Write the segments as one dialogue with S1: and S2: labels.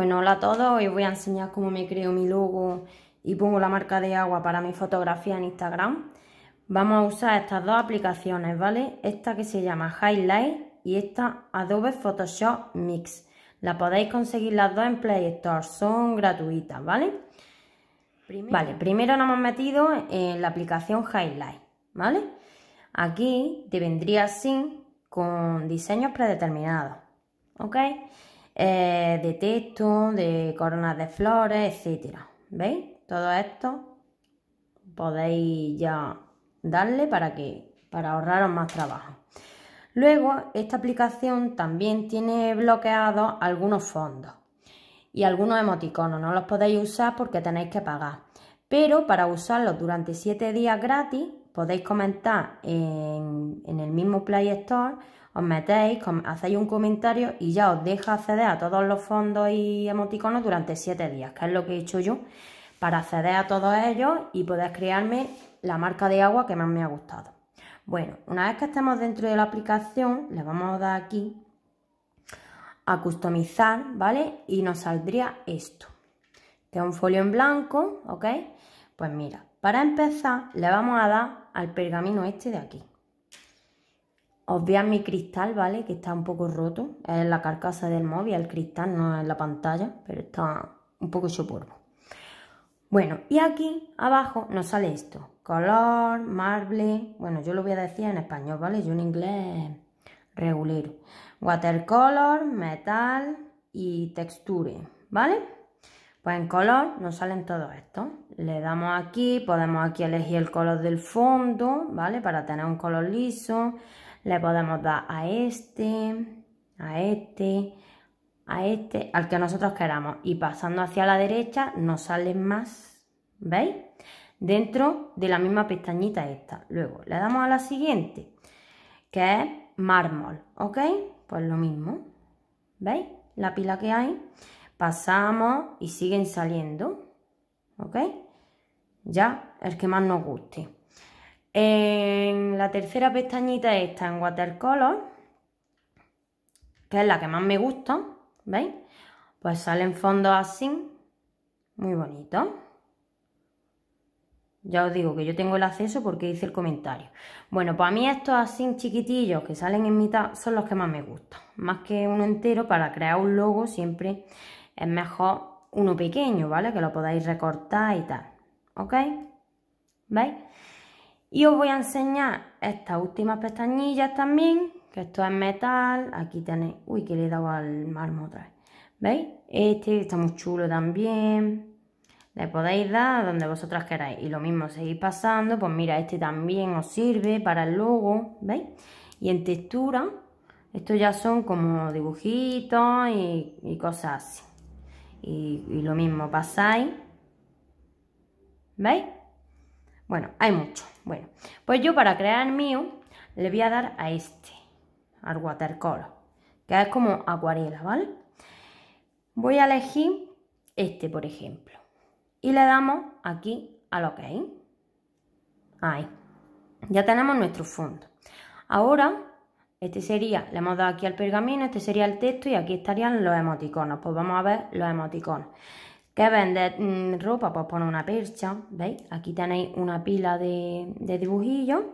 S1: Bueno, hola a todos, hoy voy a enseñar cómo me creo mi logo y pongo la marca de agua para mi fotografía en Instagram. Vamos a usar estas dos aplicaciones, ¿vale? Esta que se llama Highlight y esta Adobe Photoshop Mix. La podéis conseguir las dos en Play Store, son gratuitas, ¿vale? Vale, primero nos hemos metido en la aplicación Highlight, ¿vale? Aquí te vendría así con diseños predeterminados, ¿ok? Eh, de texto, de coronas de flores, etcétera. ¿Veis? Todo esto podéis ya darle para que para ahorraros más trabajo. Luego, esta aplicación también tiene bloqueados algunos fondos y algunos emoticonos. No los podéis usar porque tenéis que pagar. Pero para usarlos durante 7 días gratis, podéis comentar en el mismo Play Store os metéis, hacéis un comentario y ya os deja acceder a todos los fondos y emoticonos durante 7 días, que es lo que he hecho yo, para acceder a todos ellos y poder crearme la marca de agua que más me ha gustado. Bueno, una vez que estemos dentro de la aplicación, le vamos a dar aquí a customizar, ¿vale? Y nos saldría esto, que es un folio en blanco, ¿ok? Pues mira, para empezar le vamos a dar al pergamino este de aquí. Os vean mi cristal, ¿vale? Que está un poco roto. Es la carcasa del móvil, el cristal, no es la pantalla, pero está un poco hecho Bueno, y aquí abajo nos sale esto. Color, marble... Bueno, yo lo voy a decir en español, ¿vale? Yo en inglés regular. Watercolor, metal y texture, ¿vale? Pues en color nos salen todos estos. Le damos aquí, podemos aquí elegir el color del fondo, ¿vale? Para tener un color liso. Le podemos dar a este, a este, a este, al que nosotros queramos. Y pasando hacia la derecha nos salen más, ¿veis? Dentro de la misma pestañita esta. Luego le damos a la siguiente, que es mármol, ¿ok? Pues lo mismo, ¿veis? La pila que hay. Pasamos y siguen saliendo, ¿ok? Ya, el que más nos guste. En la tercera pestañita esta, en watercolor, que es la que más me gusta, ¿veis? Pues sale en fondo así, muy bonito Ya os digo que yo tengo el acceso porque hice el comentario. Bueno, pues a mí estos así chiquitillos que salen en mitad son los que más me gustan. Más que uno entero, para crear un logo siempre es mejor uno pequeño, ¿vale? Que lo podáis recortar y tal. ¿Ok? ¿Veis? Y os voy a enseñar estas últimas pestañillas también, que esto es metal. Aquí tenéis... Uy, que le he dado al mármol otra vez. ¿Veis? Este está muy chulo también. Le podéis dar donde vosotras queráis. Y lo mismo seguís pasando. Pues mira, este también os sirve para el logo. ¿Veis? Y en textura, estos ya son como dibujitos y, cosas así. Y, y lo mismo pasáis. ¿Veis? Bueno, hay mucho. Bueno, pues yo para crear el mío le voy a dar a este, al watercolor, que es como acuarela, ¿vale? Voy a elegir este, por ejemplo, y le damos aquí que OK. Ahí, ya tenemos nuestro fondo. Ahora, este sería, le hemos dado aquí al pergamino, este sería el texto y aquí estarían los emoticonos. Pues vamos a ver los emoticonos que vende mm, ropa, pues pone una percha, ¿veis? Aquí tenéis una pila de, de dibujillos,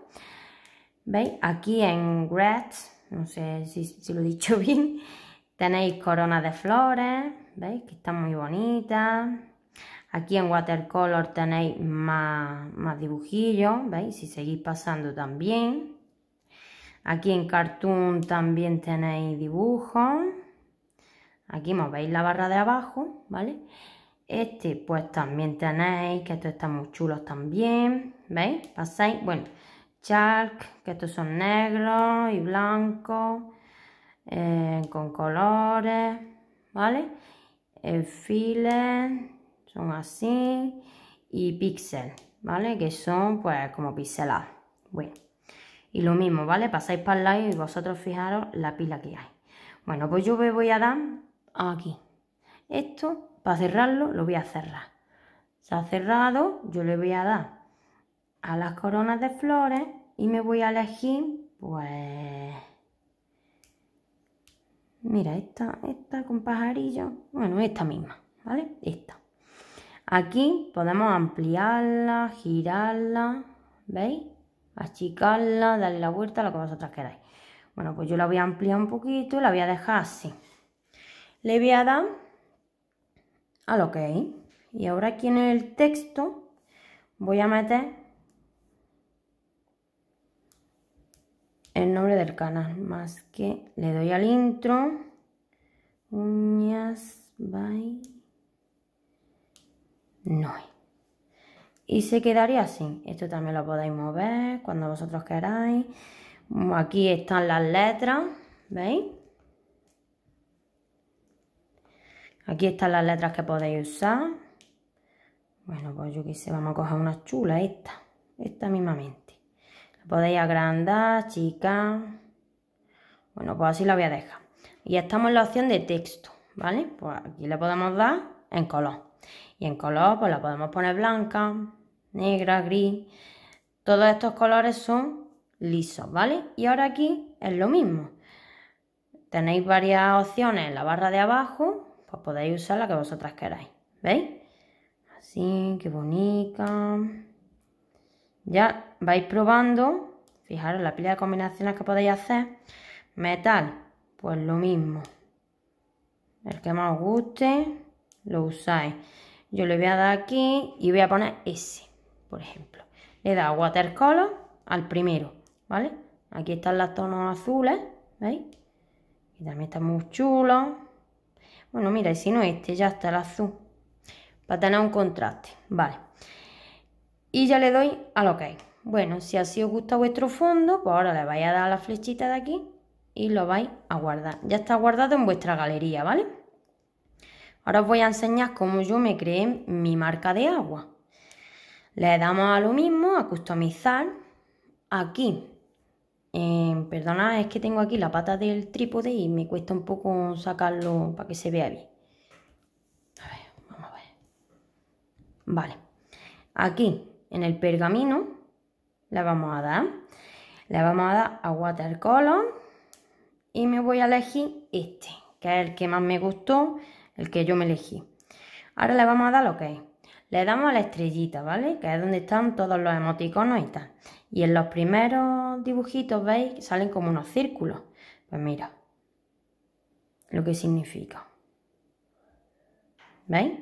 S1: ¿veis? Aquí en red, no sé si, lo he dicho bien, tenéis coronas de flores, ¿veis? Que están muy bonitas. Aquí en Watercolor tenéis más, más dibujillos, ¿veis? Si seguís pasando también. Aquí en Cartoon también tenéis dibujos. Aquí veis la barra de abajo, ¿vale? Este pues también tenéis, que estos están muy chulos también, ¿veis? Pasáis, bueno, Chalk, que estos son negros y blancos, eh, con colores, ¿vale? El file, son así, y pixel, ¿vale? Que son pues como pixelados. bueno. Y lo mismo, ¿vale? Pasáis para el lado y vosotros fijaros la pila que hay. Bueno, pues yo me voy a dar aquí. Esto, para cerrarlo, lo voy a cerrar. Se ha cerrado, yo le voy a dar a las coronas de flores y me voy a elegir, pues... Mira, esta, esta con pajarillo, bueno, esta misma, ¿vale? Esta. Aquí podemos ampliarla, girarla, ¿veis? Achicarla, darle la vuelta, lo que vosotras queráis. Bueno, pues yo la voy a ampliar un poquito y la voy a dejar así. Le voy a dar al ok y ahora aquí en el texto voy a meter el nombre del canal más que le doy al intro uñas bye. No. y se quedaría así esto también lo podéis mover cuando vosotros queráis aquí están las letras veis Aquí están las letras que podéis usar. Bueno, pues yo quise, vamos a coger una chula, esta. Esta mismamente. La podéis agrandar, chica, Bueno, pues así la voy a dejar. Y estamos en la opción de texto, ¿vale? Pues aquí le podemos dar en color. Y en color, pues la podemos poner blanca, negra, gris. Todos estos colores son lisos, ¿vale? Y ahora aquí es lo mismo. Tenéis varias opciones en la barra de abajo, pues podéis usar la que vosotras queráis. ¿Veis? Así, qué bonita. Ya vais probando. Fijaros la pila de combinaciones que podéis hacer. Metal, pues lo mismo. El que más os guste, lo usáis. Yo le voy a dar aquí y voy a poner ese, por ejemplo. Le da dado watercolor al primero, ¿vale? Aquí están las tonos azules, ¿veis? Y también está muy chulo. Bueno, mira, si no este, ya está el azul. Para tener un contraste, vale. Y ya le doy al OK. Bueno, si así os gusta vuestro fondo, pues ahora le vais a dar la flechita de aquí y lo vais a guardar. Ya está guardado en vuestra galería, ¿vale? Ahora os voy a enseñar cómo yo me creé mi marca de agua. Le damos a lo mismo, a customizar. Aquí Em, perdona, es que tengo aquí la pata del trípode y me cuesta un poco sacarlo para que se vea bien. A ver, vamos a ver. Vale. Aquí, en el pergamino, le vamos a dar. Le vamos a dar a watercolor. Y me voy a elegir este, que es el que más me gustó, el que yo me elegí. Ahora le vamos a dar lo que es. Le damos a la estrellita, ¿vale? Que es donde están todos los emoticonos y tal. Y en los primeros dibujitos, ¿veis? Salen como unos círculos. Pues mira, lo que significa. ¿Veis?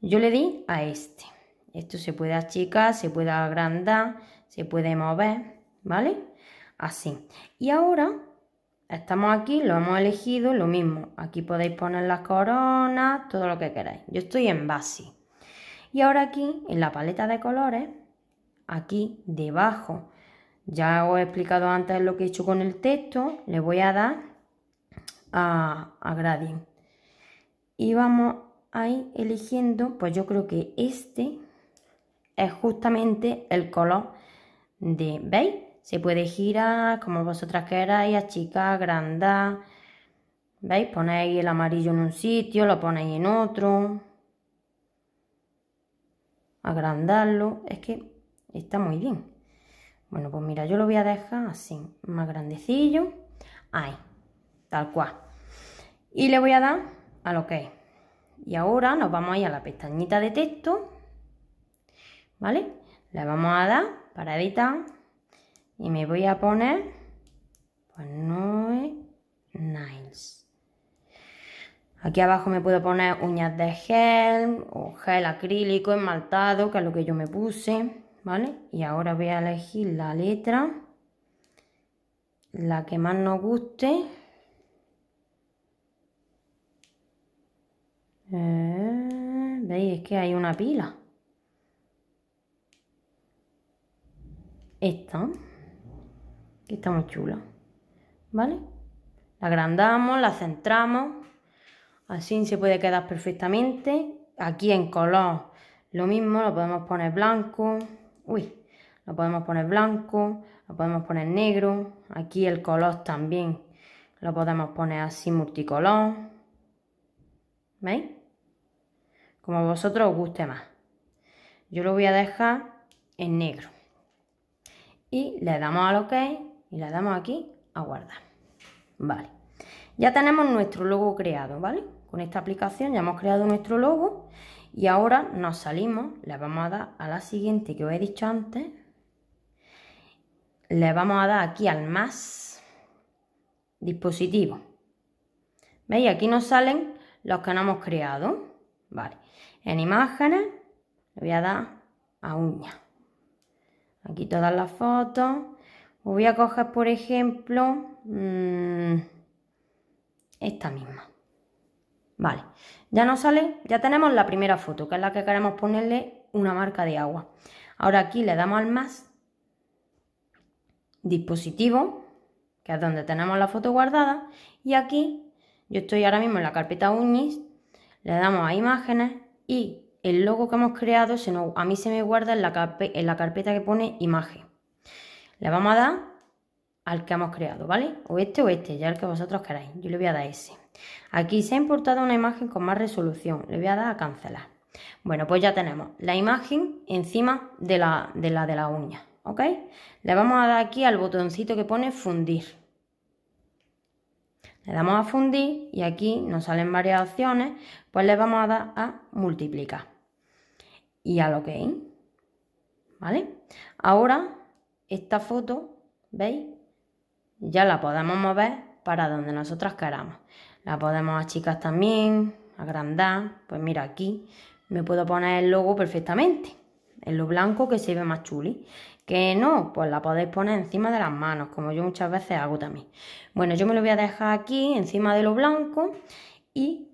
S1: Yo le di a este. Esto se puede achicar, se puede agrandar, se puede mover, ¿vale? Así. Y ahora estamos aquí, lo hemos elegido, lo mismo. Aquí podéis poner las coronas, todo lo que queráis. Yo estoy en base. Y ahora aquí, en la paleta de colores, aquí debajo. Ya os he explicado antes lo que he hecho con el texto, le voy a dar a, a Y vamos ahí eligiendo, pues yo creo que este es justamente el color de, ¿veis? Se puede girar como vosotras queráis, achicar, agrandar. ¿Veis? Ponéis el amarillo en un sitio, lo ponéis en otro. Agrandarlo. Es que Está muy bien. Bueno, pues mira, yo lo voy a dejar así, más grandecillo. Ahí, tal cual. Y le voy a dar a lo que Y ahora nos vamos a ir a la pestañita de texto. ¿Vale? Le vamos a dar para editar. Y me voy a poner... Pues no es... Aquí abajo me puedo poner uñas de gel o gel acrílico esmaltado, que es lo que yo me puse. ¿vale? Y ahora voy a elegir la letra, la que más nos guste. Eh, ¿Veis? que hay una pila. Esta, que está muy chula, ¿vale? La agrandamos, la centramos, así se puede quedar perfectamente. Aquí en color lo mismo, lo podemos poner blanco, Uy, lo podemos poner blanco, lo podemos poner negro. Aquí el color también lo podemos poner así multicolor. ¿Veis? Como a vosotros os guste más. Yo lo voy a dejar en negro. Y le damos al OK y le damos aquí a guardar. Vale. Ya tenemos nuestro logo creado, ¿vale? Con esta aplicación ya hemos creado nuestro logo y ahora nos salimos, le vamos a dar a la siguiente que os he dicho antes. Le vamos a dar aquí al más dispositivo. ¿Veis? Aquí nos salen los que no hemos creado. Vale. En imágenes le voy a dar a uña. Aquí todas las fotos. voy a coger, por ejemplo, mm, esta misma. Vale, ya nos sale, ya tenemos la primera foto, que es la que queremos ponerle una marca de agua. Ahora aquí le damos al más, dispositivo, que es donde tenemos la foto guardada, y aquí, yo estoy ahora mismo en la carpeta unis le damos a imágenes y el logo que hemos creado se a mí se me guarda en la, en la carpeta que pone imagen. Le vamos a dar al que hemos creado, ¿vale? O este o este, ya el que vosotros queráis. Yo le voy a dar ese. Aquí se ha importado una imagen con más resolución. Le voy a dar a cancelar. Bueno, pues ya tenemos la imagen encima de la de la, uña. ¿Ok? Le vamos a dar aquí al botoncito que pone fundir. Le damos a fundir y aquí nos salen varias opciones. Pues le vamos a dar a multiplicar. Y al OK. ¿Vale? Ahora, esta foto, ¿veis? Ya la podemos mover para donde nosotras queramos. La podemos achicar también, agrandar. Pues mira, aquí me puedo poner el logo perfectamente. En lo blanco que se ve más chuli. Que no, pues la podéis poner encima de las manos, como yo muchas veces hago también. Bueno, yo me lo voy a dejar aquí, encima de lo blanco. Y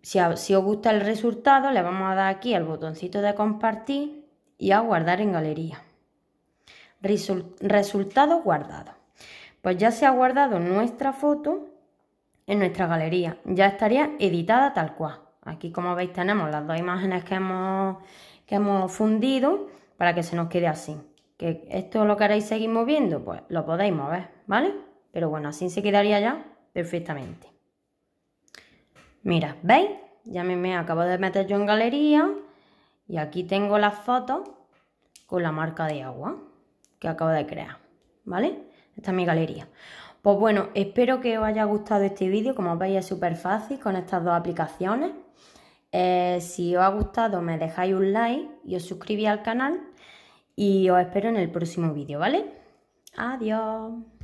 S1: si, os gusta el resultado, le vamos a dar aquí al botoncito de compartir y a guardar en galería. resultado guardado. Pues ya se ha guardado nuestra foto en nuestra galería. Ya estaría editada tal cual. Aquí como veis tenemos las dos imágenes que hemos, hemos fundido para que se nos quede así. Que esto lo queréis seguir moviendo, pues lo podéis mover, ¿vale? Pero bueno, así se quedaría ya perfectamente. Mira, ¿veis? Ya me, me acabo de meter yo en galería y aquí tengo las fotos con la marca de agua que acabo de crear, ¿vale? Esta es mi galería. Pues bueno, espero que os haya gustado este vídeo, como veis es súper fácil con estas dos aplicaciones. Eh, si os ha gustado me dejáis un like y os suscribí al canal y os espero en el próximo vídeo, ¿vale? Adiós.